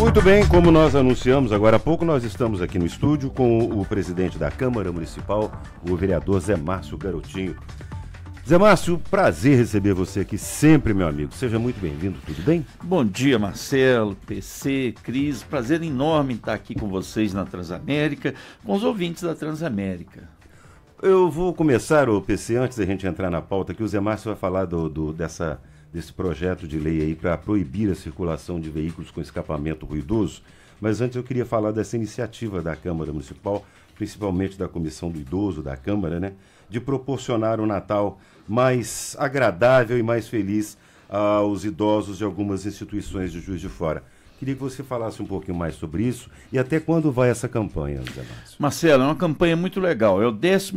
Muito bem, como nós anunciamos agora há pouco, nós estamos aqui no estúdio com o presidente da Câmara Municipal, o vereador Zé Márcio Garotinho. Zé Márcio, prazer receber você aqui sempre, meu amigo. Seja muito bem-vindo, tudo bem? Bom dia, Marcelo, PC, Cris. Prazer enorme estar aqui com vocês na Transamérica, com os ouvintes da Transamérica. Eu vou começar, o PC, antes da gente entrar na pauta, que o Zé Márcio vai falar do, do dessa desse projeto de lei aí para proibir a circulação de veículos com escapamento ruidoso. Mas antes eu queria falar dessa iniciativa da Câmara Municipal, principalmente da Comissão do Idoso da Câmara, né, de proporcionar um Natal mais agradável e mais feliz aos idosos de algumas instituições de Juiz de Fora. Queria que você falasse um pouquinho mais sobre isso e até quando vai essa campanha, Zé Márcio? Marcelo, é uma campanha muito legal. É o 12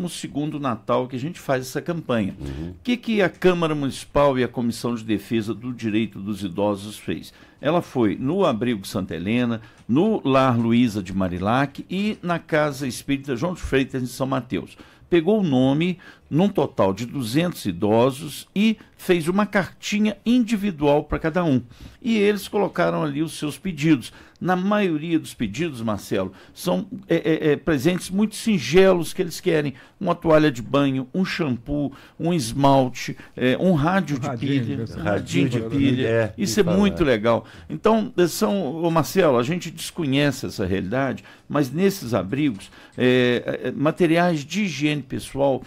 Natal que a gente faz essa campanha. Uhum. O uhum. que, que a Câmara Municipal e a Comissão de Defesa do Direito dos Idosos fez? Ela foi no Abrigo de Santa Helena, no Lar Luísa de Marilac e na Casa Espírita João de Freitas de São Mateus. Pegou o nome, num total de 200 idosos e fez uma cartinha individual para cada um. E eles colocaram ali os seus pedidos. Na maioria dos pedidos, Marcelo, são é, é, é, presentes muito singelos que eles querem: uma toalha de banho, um shampoo, um esmalte, é, um rádio de radinho, pilha. Radinho, radinho de pilha. É, Isso é muito legal. Então, eh, são, Marcelo, a gente desconhece essa realidade, mas nesses abrigos, eh, eh, materiais de higiene pessoal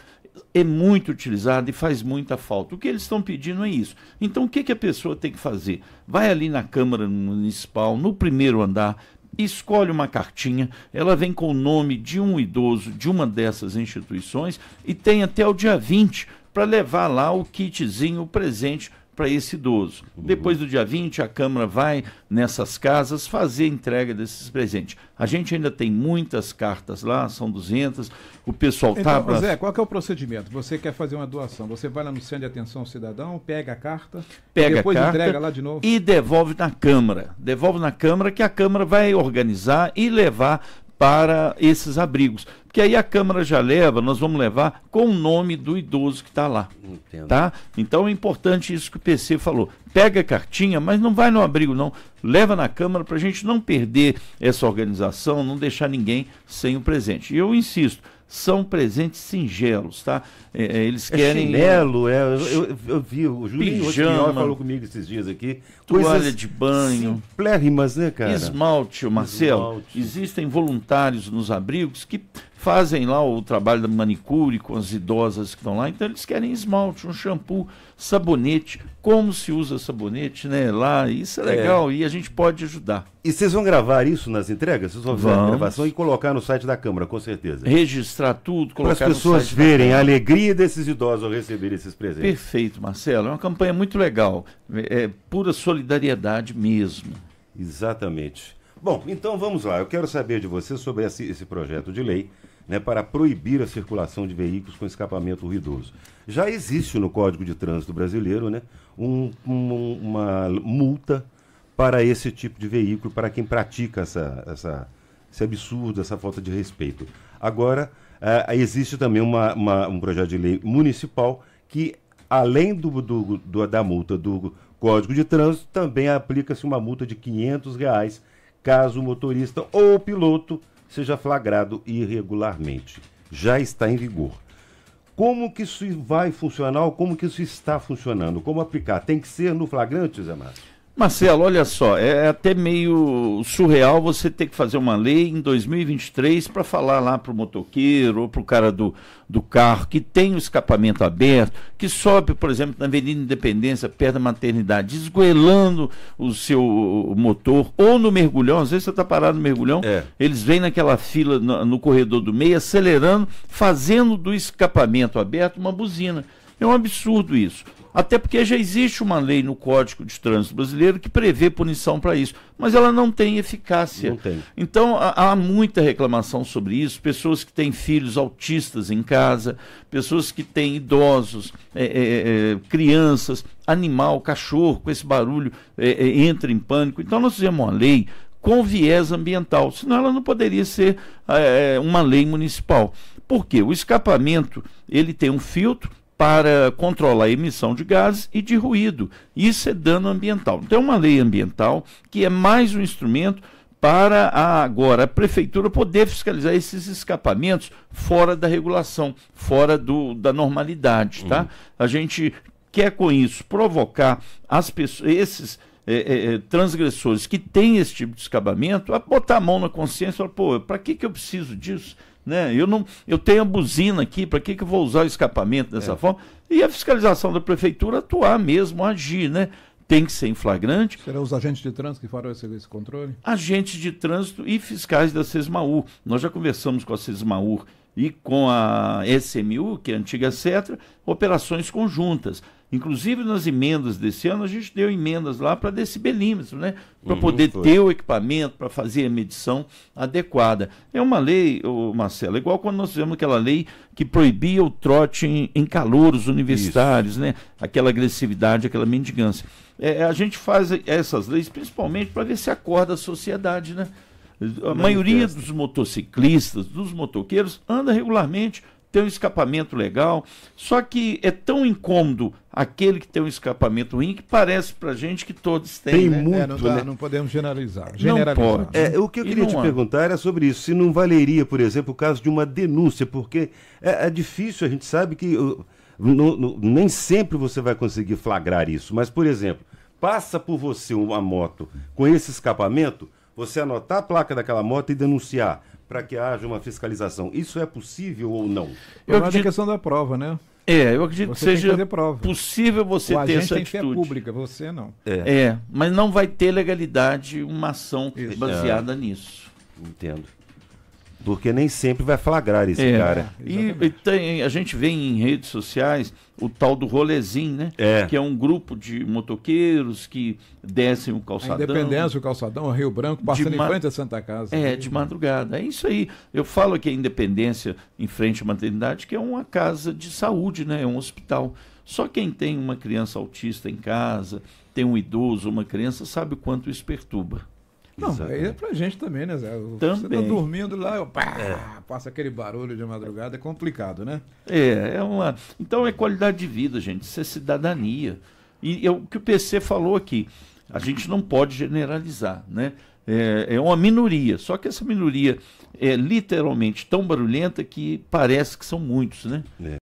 é muito utilizado e faz muita falta. O que eles estão pedindo é isso. Então, o que, que a pessoa tem que fazer? Vai ali na Câmara Municipal, no primeiro andar, escolhe uma cartinha, ela vem com o nome de um idoso de uma dessas instituições e tem até o dia 20 para levar lá o kitzinho, o presente para esse idoso. Uhum. Depois do dia 20, a Câmara vai nessas casas fazer entrega desses presentes. A gente ainda tem muitas cartas lá, são 200. O pessoal tá então, tá. Pra... Zé, qual é o procedimento? Você quer fazer uma doação? Você vai lá no Centro de Atenção ao Cidadão, pega a carta, pega depois a carta entrega lá de novo. E devolve na Câmara. Devolve na Câmara, que a Câmara vai organizar e levar para esses abrigos. Porque aí a Câmara já leva, nós vamos levar com o nome do idoso que está lá. Entendo. Tá? Então é importante isso que o PC falou. Pega a cartinha, mas não vai no abrigo, não. Leva na Câmara para a gente não perder essa organização, não deixar ninguém sem o presente. E eu insisto, são presentes singelos, tá? É, é eles é querem. É chinelo, é, eu, eu, eu vi, o Julinho Pijama, falou comigo esses dias aqui. Toalha de banho. Plérrimas, né, cara? Esmalte, Marcelo. Esmalte. Existem voluntários nos abrigos que fazem lá o trabalho da manicure com as idosas que estão lá, então eles querem esmalte, um shampoo, sabonete, como se usa sabonete, né? Lá, isso é, é. legal é. e a gente pode ajudar. E vocês vão gravar isso nas entregas? Vocês vão fazer a gravação e colocar no site da Câmara, com certeza. Registrar tudo, colocar Para as pessoas verem a alegria desses idosos ao receber esses presentes. Perfeito, Marcelo. É uma campanha muito legal. É pura solidariedade mesmo. Exatamente. Bom, então vamos lá. Eu quero saber de você sobre esse projeto de lei né, para proibir a circulação de veículos com escapamento ruidoso. Já existe no Código de Trânsito Brasileiro né, um, um, uma multa para esse tipo de veículo, para quem pratica essa, essa, esse absurdo, essa falta de respeito. Agora, uh, existe também uma, uma, um projeto de lei municipal que, além do, do, do da multa do Código de Trânsito, também aplica-se uma multa de R$ reais caso o motorista ou o piloto seja flagrado irregularmente. Já está em vigor. Como que isso vai funcionar? Como que isso está funcionando? Como aplicar? Tem que ser no flagrante, Zé Márcio? Marcelo, olha só, é, é até meio surreal você ter que fazer uma lei em 2023 para falar lá para o motoqueiro ou para o cara do, do carro que tem o escapamento aberto, que sobe, por exemplo, na Avenida Independência, perto da maternidade, esgoelando o seu motor, ou no mergulhão, às vezes você está parado no mergulhão, é. eles vêm naquela fila no, no corredor do meio, acelerando, fazendo do escapamento aberto uma buzina. É um absurdo isso. Até porque já existe uma lei no Código de Trânsito Brasileiro que prevê punição para isso, mas ela não tem eficácia. Não tem. Então há, muita reclamação sobre isso. Pessoas que têm filhos autistas em casa, pessoas que têm idosos, é, é, é, crianças, animal, cachorro, com esse barulho é, é, entra em pânico. Então nós fizemos uma lei com viés ambiental, senão ela não poderia ser é, uma lei municipal. Por quê? O escapamento ele tem um filtro para controlar a emissão de gases e de ruído. Isso é dano ambiental. Então, é uma lei ambiental que é mais um instrumento para a, agora a prefeitura poder fiscalizar esses escapamentos fora da regulação, fora do, da normalidade, tá? Uhum. A gente quer com isso provocar as pessoas, esses é, é, é, transgressores que têm esse tipo de escapamento a botar a mão na consciência e falar, pô, para que, que eu preciso disso? Né? Eu, não, eu tenho a buzina aqui, para que, que eu vou usar o escapamento dessa é. forma? E a fiscalização da prefeitura atuar mesmo, agir, né? Tem que ser em flagrante. Serão os agentes de trânsito que farão esse, esse controle? Agentes de trânsito e fiscais da Sesmaú. Nós já conversamos com a Sesmaú e com a SMU, que é a antiga CETRA, operações conjuntas. Inclusive nas emendas desse ano, a gente deu emendas lá para decibelímetro, né? Para uhum, poder foi. ter o equipamento, para fazer a medição adequada. É uma lei, ô Marcelo, igual quando nós fizemos aquela lei que proibia o trote em, em calouros universitários, Isso. né? Aquela agressividade, aquela mendigância. É, a gente faz essas leis principalmente para ver se acorda a sociedade, né? A Não maioria dos motociclistas, dos motoqueiros, anda regularmente tem um escapamento legal. Só que é tão incômodo aquele que tem um escapamento ruim que parece pra gente que todos têm. Tem né? muito, é, não, dá, né? não podemos generalizar. generalizar. É, o que eu queria te há. perguntar era é sobre isso. Se não valeria, por exemplo, o caso de uma denúncia, porque é, é difícil, a gente sabe que. Uh, no, no, nem sempre você vai conseguir flagrar isso, mas, por exemplo, passa por você uma moto com esse escapamento, você anotar a placa daquela moto e denunciar para que haja uma fiscalização. Isso é possível ou não? Eu acredito... a questão da prova, né? É, eu acredito você que seja que possível você o ter essa tem atitude. Fé pública, você não. É. é. mas não vai ter legalidade uma ação Isso. baseada é. nisso. Entendo porque nem sempre vai flagrar esse é, cara. E, e, tem, a gente vê em redes sociais o tal do rolezinho, né? É. Que é um grupo de motoqueiros que descem o calçadão. A Independência, o calçadão, o Rio Branco, passando em frente à Santa Casa. É, de madrugada. É isso aí. Eu falo que a Independência, em frente à maternidade, que é uma casa de saúde, né? É um hospital. Só quem tem uma criança autista em casa, tem um idoso, uma criança, sabe o quanto isso perturba. Não, é pra gente também, né, Zé? Também. Você tá dormindo lá, pá, é. passa aquele barulho de madrugada, é complicado, né? É, é uma. Então é qualidade de vida, gente, isso é cidadania. E é o que o PC falou aqui, a gente não pode generalizar, né? É, é uma minoria, só que essa minoria é literalmente tão barulhenta que parece que são muitos, né? É.